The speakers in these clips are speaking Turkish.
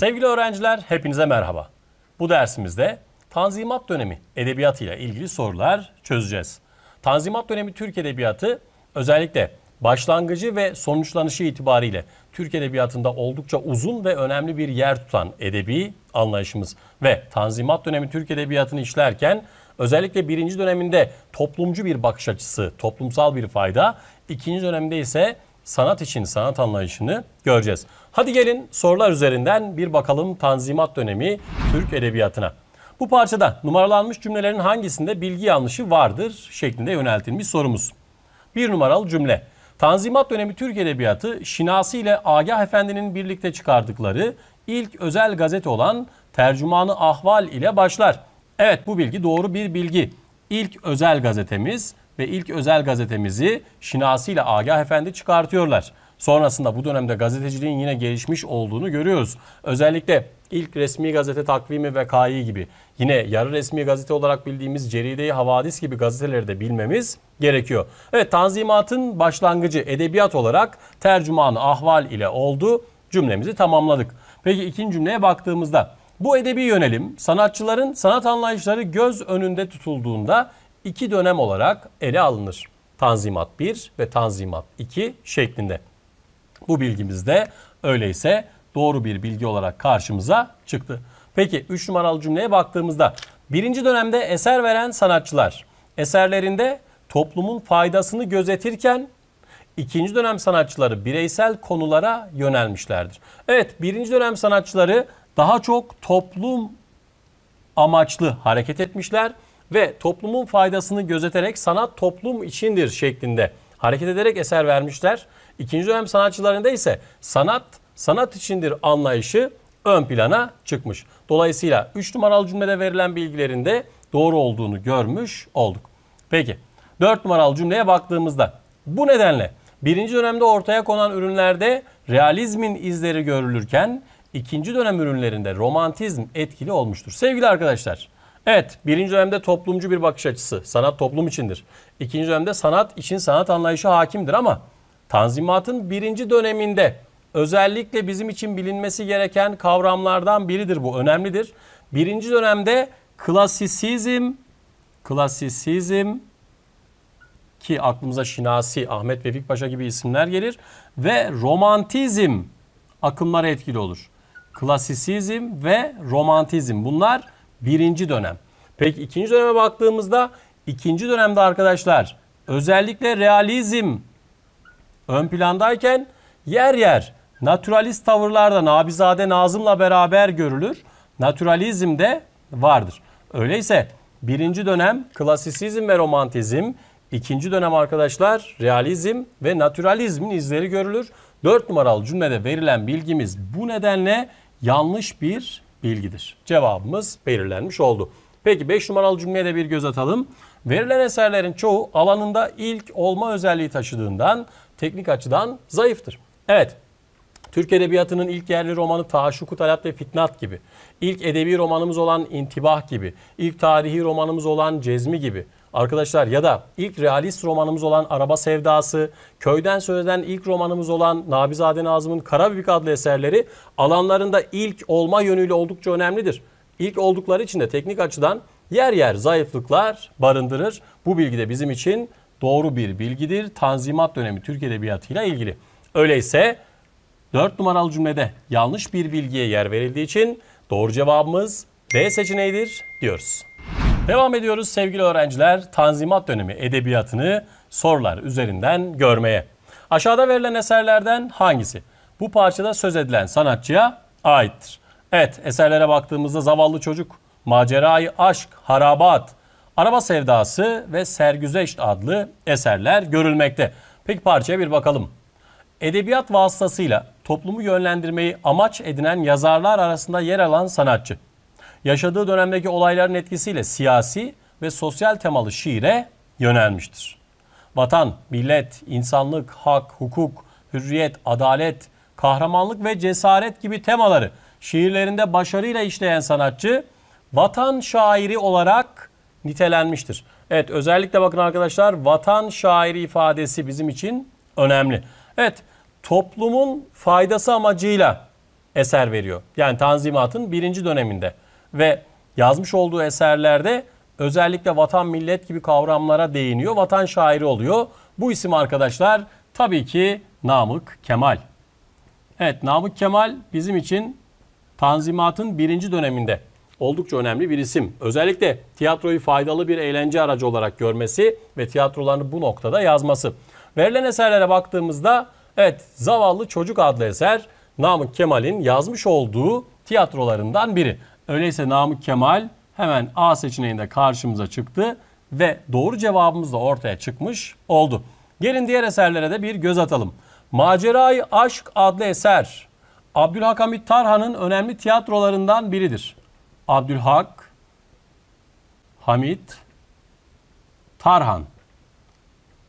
Sevgili öğrenciler, hepinize merhaba. Bu dersimizde Tanzimat dönemi edebiyatıyla ilgili sorular çözeceğiz. Tanzimat dönemi Türk edebiyatı özellikle başlangıcı ve sonuçlanışı itibariyle Türk edebiyatında oldukça uzun ve önemli bir yer tutan edebi anlayışımız ve Tanzimat dönemi Türk edebiyatını işlerken özellikle birinci döneminde toplumcu bir bakış açısı, toplumsal bir fayda, ikinci dönemde ise sanat için sanat anlayışını göreceğiz. Hadi gelin sorular üzerinden bir bakalım Tanzimat dönemi Türk edebiyatına. Bu parçada numaralanmış cümlelerin hangisinde bilgi yanlışı vardır şeklinde yöneltilmiş sorumuz. Bir numaralı cümle. Tanzimat dönemi Türk Edebiyatı Şinasi ile Agah Efendi'nin birlikte çıkardıkları ilk özel gazete olan Tercümanı Ahval ile başlar. Evet bu bilgi doğru bir bilgi. İlk özel gazetemiz ve ilk özel gazetemizi Şinasi ile Agah Efendi çıkartıyorlar. Sonrasında bu dönemde gazeteciliğin yine gelişmiş olduğunu görüyoruz. Özellikle ilk resmi gazete takvimi ve KI gibi yine yarı resmi gazete olarak bildiğimiz Ceride-i Havadis gibi gazeteleri de bilmemiz gerekiyor. Evet Tanzimat'ın başlangıcı edebiyat olarak tercüman ahval ile oldu. Cümlemizi tamamladık. Peki ikinci cümleye baktığımızda bu edebi yönelim sanatçıların sanat anlayışları göz önünde tutulduğunda iki dönem olarak ele alınır. Tanzimat 1 ve Tanzimat 2 şeklinde. Bu bilgimiz de öyleyse doğru bir bilgi olarak karşımıza çıktı. Peki 3 numaralı cümleye baktığımızda birinci dönemde eser veren sanatçılar eserlerinde toplumun faydasını gözetirken ikinci dönem sanatçıları bireysel konulara yönelmişlerdir. Evet birinci dönem sanatçıları daha çok toplum amaçlı hareket etmişler ve toplumun faydasını gözeterek sanat toplum içindir şeklinde hareket ederek eser vermişler. İkinci dönem sanatçılarında ise sanat sanat içindir anlayışı ön plana çıkmış. Dolayısıyla 3 numaralı cümlede verilen bilgilerin de doğru olduğunu görmüş olduk. Peki 4 numaralı cümleye baktığımızda bu nedenle birinci dönemde ortaya konan ürünlerde realizmin izleri görülürken ikinci dönem ürünlerinde romantizm etkili olmuştur. Sevgili arkadaşlar Evet, birinci dönemde toplumcu bir bakış açısı. Sanat toplum içindir. İkinci dönemde sanat için sanat anlayışı hakimdir ama Tanzimat'ın birinci döneminde özellikle bizim için bilinmesi gereken kavramlardan biridir bu. Önemlidir. Birinci dönemde klasisizm, klasisizm ki aklımıza Şinasi, Ahmet Vefik Paşa gibi isimler gelir ve romantizm akımları etkili olur. Klasisizm ve romantizm bunlar birinci dönem. Peki ikinci döneme baktığımızda ikinci dönemde arkadaşlar özellikle realizm ön plandayken yer yer naturalist tavırlarda Nabizade Nazım'la beraber görülür. Naturalizm de vardır. Öyleyse birinci dönem klasisizm ve romantizm, ikinci dönem arkadaşlar realizm ve naturalizmin izleri görülür. Dört numaralı cümlede verilen bilgimiz bu nedenle yanlış bir bilgidir. Cevabımız belirlenmiş oldu. Peki 5 numaralı cümleye de bir göz atalım. Verilen eserlerin çoğu alanında ilk olma özelliği taşıdığından teknik açıdan zayıftır. Evet, Türk Edebiyatı'nın ilk yerli romanı Taşuku Talat ve Fitnat gibi, ilk edebi romanımız olan İntibah gibi, ilk tarihi romanımız olan Cezmi gibi, Arkadaşlar ya da ilk realist romanımız olan Araba Sevdası, köyden söylenen ilk romanımız olan Nabizade Nazım'ın Karabibik adlı eserleri alanlarında ilk olma yönüyle oldukça önemlidir. İlk oldukları için de teknik açıdan yer yer zayıflıklar barındırır. Bu bilgi de bizim için doğru bir bilgidir. Tanzimat dönemi Türk Edebiyatı'yla ilgili. Öyleyse 4 numaralı cümlede yanlış bir bilgiye yer verildiği için doğru cevabımız B seçeneğidir diyoruz. Devam ediyoruz sevgili öğrenciler Tanzimat dönemi edebiyatını sorular üzerinden görmeye. Aşağıda verilen eserlerden hangisi? Bu parçada söz edilen sanatçıya aittir. Evet eserlere baktığımızda Zavallı Çocuk, Macerayı Aşk, Harabat, Araba Sevdası ve Sergüzeşt adlı eserler görülmekte. Peki parçaya bir bakalım. Edebiyat vasıtasıyla toplumu yönlendirmeyi amaç edinen yazarlar arasında yer alan sanatçı yaşadığı dönemdeki olayların etkisiyle siyasi ve sosyal temalı şiire yönelmiştir. Vatan, millet, insanlık, hak, hukuk, hürriyet, adalet, kahramanlık ve cesaret gibi temaları şiirlerinde başarıyla işleyen sanatçı vatan şairi olarak nitelenmiştir. Evet özellikle bakın arkadaşlar vatan şairi ifadesi bizim için önemli. Evet toplumun faydası amacıyla eser veriyor. Yani Tanzimat'ın birinci döneminde ve yazmış olduğu eserlerde özellikle vatan millet gibi kavramlara değiniyor. Vatan şairi oluyor. Bu isim arkadaşlar tabii ki Namık Kemal. Evet Namık Kemal bizim için Tanzimat'ın birinci döneminde oldukça önemli bir isim. Özellikle tiyatroyu faydalı bir eğlence aracı olarak görmesi ve tiyatrolarını bu noktada yazması. Verilen eserlere baktığımızda evet Zavallı Çocuk adlı eser Namık Kemal'in yazmış olduğu tiyatrolarından biri. Öyleyse Namık Kemal hemen A seçeneğinde karşımıza çıktı ve doğru cevabımız da ortaya çıkmış oldu. Gelin diğer eserlere de bir göz atalım. Macerayı Aşk adlı eser Abdülhakamit Tarhan'ın önemli tiyatrolarından biridir. Abdülhak Hamit Tarhan.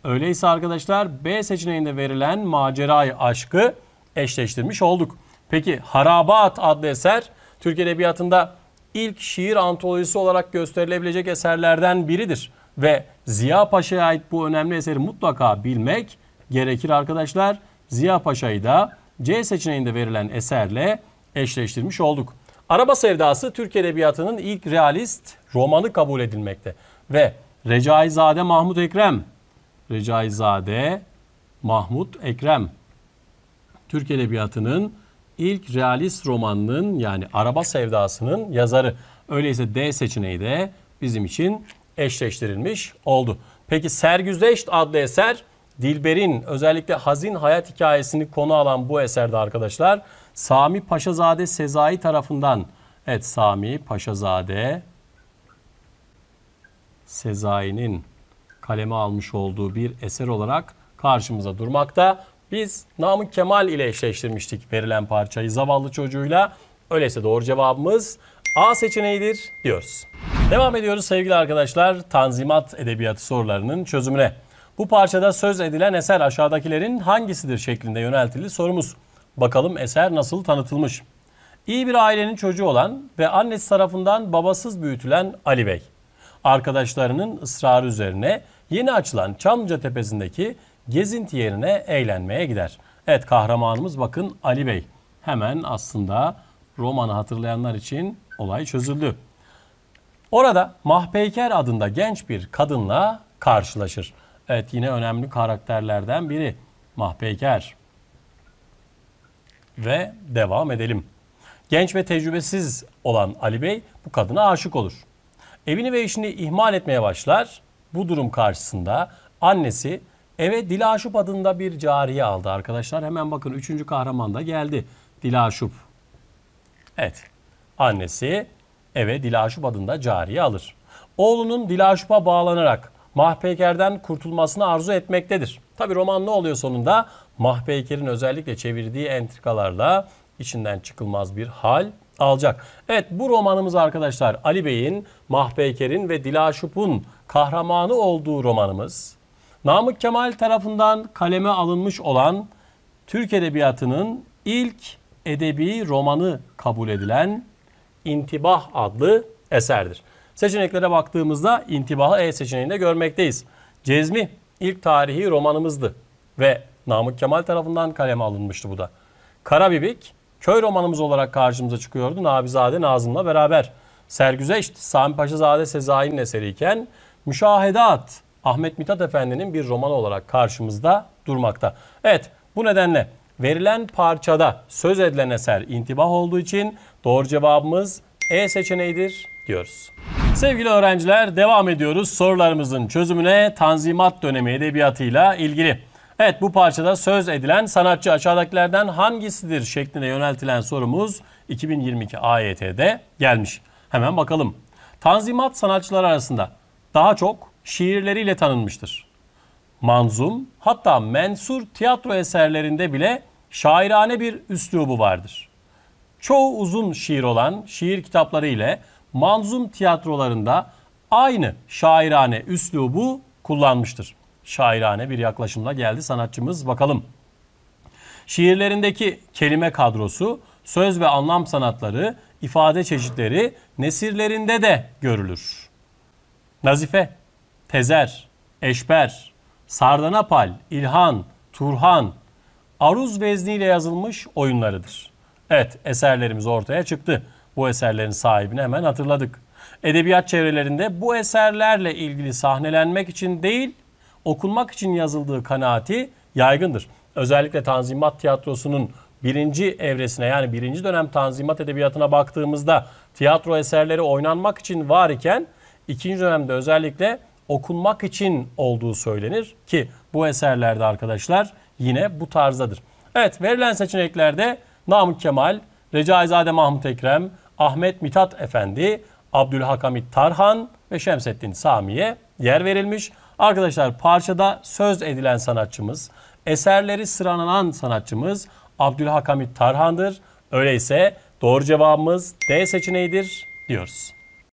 Öyleyse arkadaşlar B seçeneğinde verilen macerayı aşkı eşleştirmiş olduk. Peki Harabat adlı eser Türk Edebiyatı'nda ilk şiir antolojisi olarak gösterilebilecek eserlerden biridir. Ve Ziya Paşa'ya ait bu önemli eseri mutlaka bilmek gerekir arkadaşlar. Ziya Paşa'yı da C seçeneğinde verilen eserle eşleştirmiş olduk. Araba Sevdası Türk Edebiyatı'nın ilk realist romanı kabul edilmekte. Ve Recaizade Mahmut Ekrem, Recaizade Mahmut Ekrem Türk Edebiyatı'nın ilk realist romanının yani Araba Sevdası'nın yazarı. Öyleyse D seçeneği de bizim için eşleştirilmiş oldu. Peki Sergüzeşt adlı eser Dilber'in özellikle hazin hayat hikayesini konu alan bu eserde arkadaşlar Sami Paşazade Sezai tarafından evet Sami Paşazade Sezai'nin kaleme almış olduğu bir eser olarak karşımıza durmakta. Biz Namık Kemal ile eşleştirmiştik verilen parçayı zavallı çocuğuyla. Öyleyse doğru cevabımız A seçeneğidir diyoruz. Devam ediyoruz sevgili arkadaşlar Tanzimat Edebiyatı sorularının çözümüne. Bu parçada söz edilen eser aşağıdakilerin hangisidir şeklinde yöneltildi sorumuz. Bakalım eser nasıl tanıtılmış. İyi bir ailenin çocuğu olan ve annesi tarafından babasız büyütülen Ali Bey. Arkadaşlarının ısrarı üzerine yeni açılan Çamlıca Tepesi'ndeki gezinti yerine eğlenmeye gider. Evet kahramanımız bakın Ali Bey. Hemen aslında romanı hatırlayanlar için olay çözüldü. Orada Mahpeyker adında genç bir kadınla karşılaşır. Evet yine önemli karakterlerden biri Mahpeyker. Ve devam edelim. Genç ve tecrübesiz olan Ali Bey bu kadına aşık olur. Evini ve işini ihmal etmeye başlar. Bu durum karşısında annesi Eve Dilaşup adında bir cariye aldı arkadaşlar. Hemen bakın 3. kahraman da geldi. Dilaşup. Evet. Annesi eve Dilaşup adında cariye alır. Oğlunun Dilaşup'a bağlanarak Mahpeyker'den kurtulmasını arzu etmektedir. Tabi roman ne oluyor sonunda? Mahpeyker'in özellikle çevirdiği entrikalarla içinden çıkılmaz bir hal alacak. Evet bu romanımız arkadaşlar Ali Bey'in, Mahpeyker'in ve Dilaşup'un kahramanı olduğu romanımız. Namık Kemal tarafından kaleme alınmış olan Türk Edebiyatı'nın ilk edebi romanı kabul edilen İntibah adlı eserdir. Seçeneklere baktığımızda intibahı E seçeneğinde görmekteyiz. Cezmi ilk tarihi romanımızdı ve Namık Kemal tarafından kaleme alınmıştı bu da. Karabibik köy romanımız olarak karşımıza çıkıyordu Nabizade Nazım'la beraber. Sergüzeşt Sami Paşazade Sezai'nin eseriyken Müşahedat Ahmet Mithat Efendi'nin bir romanı olarak karşımızda durmakta. Evet bu nedenle verilen parçada söz edilen eser intibah olduğu için doğru cevabımız E seçeneğidir diyoruz. Sevgili öğrenciler devam ediyoruz sorularımızın çözümüne Tanzimat dönemi edebiyatıyla ilgili. Evet bu parçada söz edilen sanatçı aşağıdakilerden hangisidir şeklinde yöneltilen sorumuz 2022 AYT'de gelmiş. Hemen bakalım. Tanzimat sanatçılar arasında daha çok şiirleriyle tanınmıştır. Manzum hatta mensur tiyatro eserlerinde bile şairane bir üslubu vardır. Çoğu uzun şiir olan şiir kitapları ile manzum tiyatrolarında aynı şairane üslubu kullanmıştır. Şairane bir yaklaşımla geldi sanatçımız bakalım. Şiirlerindeki kelime kadrosu, söz ve anlam sanatları, ifade çeşitleri nesirlerinde de görülür. Nazife Tezer, Eşber, Sardanapal, İlhan, Turhan, aruz vezniyle yazılmış oyunlarıdır. Evet eserlerimiz ortaya çıktı. Bu eserlerin sahibini hemen hatırladık. Edebiyat çevrelerinde bu eserlerle ilgili sahnelenmek için değil, okunmak için yazıldığı kanaati yaygındır. Özellikle Tanzimat Tiyatrosu'nun birinci evresine yani birinci dönem Tanzimat Edebiyatı'na baktığımızda tiyatro eserleri oynanmak için var iken ikinci dönemde özellikle okunmak için olduğu söylenir ki bu eserlerde arkadaşlar yine bu tarzdadır. Evet verilen seçeneklerde Namık Kemal, Recaizade Mahmut Ekrem, Ahmet Mithat Efendi, Abdülhakamit Tarhan ve Şemsettin Sami'ye yer verilmiş. Arkadaşlar parçada söz edilen sanatçımız, eserleri sıralanan sanatçımız Abdülhakamit Tarhan'dır. Öyleyse doğru cevabımız D seçeneğidir diyoruz.